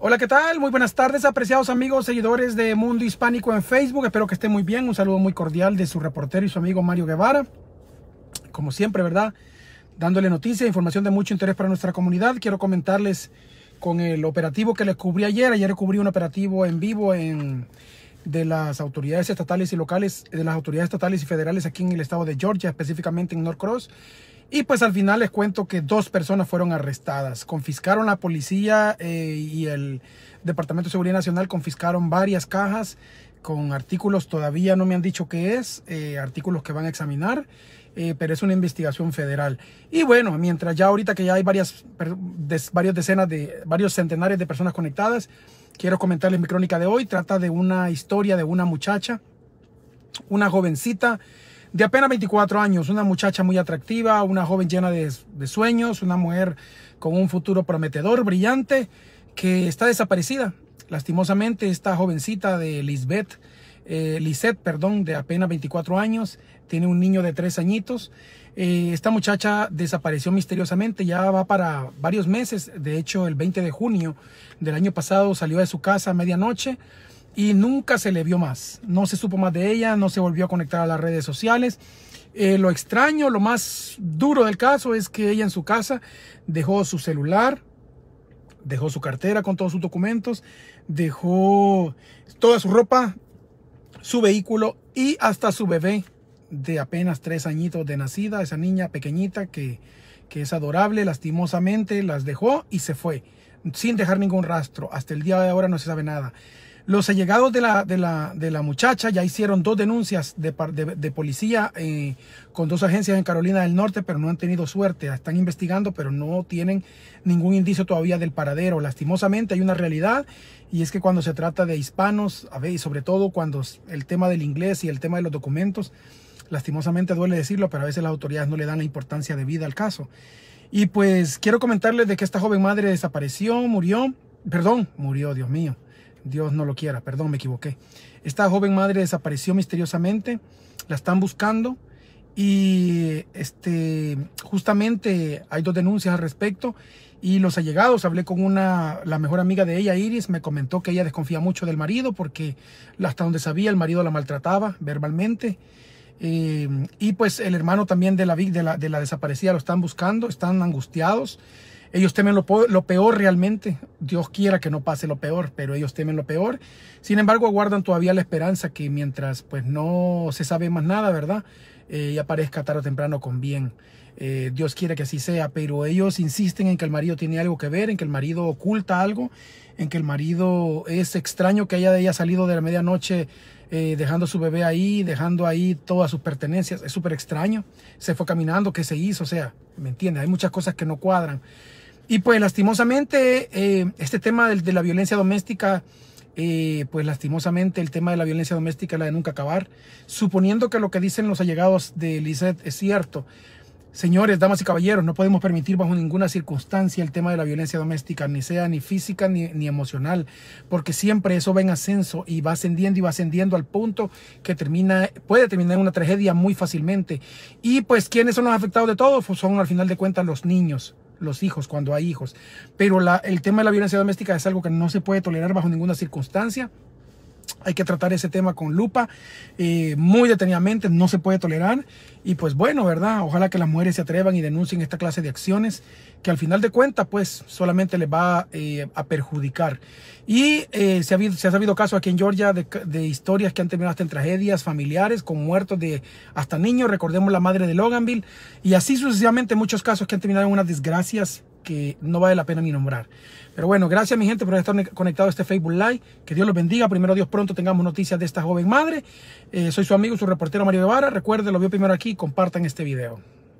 Hola, ¿qué tal? Muy buenas tardes, apreciados amigos, seguidores de Mundo Hispánico en Facebook. Espero que estén muy bien. Un saludo muy cordial de su reportero y su amigo Mario Guevara. Como siempre, ¿verdad? Dándole noticias, información de mucho interés para nuestra comunidad. Quiero comentarles con el operativo que les cubrí ayer. Ayer cubrí un operativo en vivo en, de las autoridades estatales y locales, de las autoridades estatales y federales aquí en el estado de Georgia, específicamente en north Cross y pues al final les cuento que dos personas fueron arrestadas. Confiscaron la policía eh, y el Departamento de Seguridad Nacional confiscaron varias cajas con artículos, todavía no me han dicho qué es, eh, artículos que van a examinar, eh, pero es una investigación federal. Y bueno, mientras ya ahorita que ya hay varias, decenas de, varios centenares de personas conectadas, quiero comentarles mi crónica de hoy. Trata de una historia de una muchacha, una jovencita de apenas 24 años, una muchacha muy atractiva, una joven llena de, sueños, una mujer con un futuro prometedor, brillante, que está desaparecida. Lastimosamente, esta jovencita de Lisbeth, eh, Lisette, perdón, de apenas 24 años, tiene un niño de 3 añitos. Eh, esta muchacha desapareció misteriosamente, ya va para varios meses. De hecho, el 20 de junio del año pasado salió de su casa a medianoche y nunca se le vio más. No se supo más de ella, no se volvió a conectar a las redes sociales. Eh, lo extraño, lo más duro del caso es que ella en su casa dejó su celular, dejó su cartera con todos sus documentos, dejó toda su ropa, su vehículo y hasta su bebé de apenas tres añitos de nacida, esa niña pequeñita que, que es adorable, lastimosamente las dejó y se fue, sin dejar ningún rastro. Hasta el día de ahora no se sabe nada. Los allegados de la, de la, muchacha ya hicieron dos denuncias de, de, policía eh, con dos agencias en Carolina del Norte, pero no han tenido suerte. Están investigando, pero no tienen ningún indicio todavía del paradero. Lastimosamente hay una realidad y es que cuando se trata de hispanos, a ver, y sobre todo cuando el tema del inglés y el tema de los documentos, lastimosamente duele decirlo, pero a veces las autoridades no le dan la importancia de vida al caso. Y pues quiero comentarles de que esta joven madre desapareció, murió, perdón, murió, Dios mío Dios no lo quiera, perdón, me equivoqué. Esta joven madre desapareció misteriosamente, la están buscando y este, justamente hay dos denuncias al respecto y los allegados, hablé con una, la mejor amiga de ella, Iris, me comentó que ella desconfía mucho del marido porque hasta donde sabía el marido la maltrataba verbalmente. Eh, y pues el hermano también de la, de la, de la desaparecida lo están buscando, están angustiados. Ellos temen lo, peor realmente. Dios quiera que no pase lo peor, pero ellos temen lo peor. Sin embargo, aguardan todavía la esperanza que mientras pues no se sabe más nada, ¿verdad? Eh, y aparezca tarde o temprano con bien. Eh, Dios quiere que así sea, pero ellos insisten en que el marido tiene algo que ver, en que el marido oculta algo, en que el marido es extraño que haya, salido de la medianoche eh, dejando su bebé ahí, dejando ahí todas sus pertenencias. Es súper extraño. Se fue caminando, ¿qué se hizo? O sea, ¿me entiendes? Hay muchas cosas que no cuadran. Y pues lastimosamente eh, este tema de, la violencia doméstica, eh, pues lastimosamente el tema de la violencia doméstica es la de nunca acabar, suponiendo que lo que dicen los allegados de Lizeth es cierto. Señores, damas y caballeros, no podemos permitir bajo ninguna circunstancia el tema de la violencia doméstica, ni sea ni física ni, emocional, porque siempre eso va en ascenso y va ascendiendo y va ascendiendo al punto que termina, puede terminar en una tragedia muy fácilmente. Y pues, ¿quiénes son los afectados de todo? Pues, son al final de cuentas los niños los hijos, cuando hay hijos. Pero la, el tema de la violencia doméstica es algo que no se puede tolerar bajo ninguna circunstancia hay que tratar ese tema con lupa, eh, muy detenidamente, no se puede tolerar. Y pues bueno, ¿verdad? Ojalá que las mujeres se atrevan y denuncien esta clase de acciones que al final de cuentas pues solamente les va eh, a perjudicar. Y eh, se, ha habido, se ha sabido caso aquí en Georgia de, de, historias que han terminado hasta en tragedias familiares con muertos de hasta niños, recordemos la madre de Loganville, y así sucesivamente muchos casos que han terminado en unas desgracias que no vale la pena ni nombrar. Pero bueno, gracias mi gente por estar conectado a este Facebook Live. Que Dios los bendiga. Primero Dios pronto tengamos noticias de esta joven madre. Eh, soy su amigo, su reportero Mario Guevara. Recuerden, lo vio primero aquí. Compartan este video.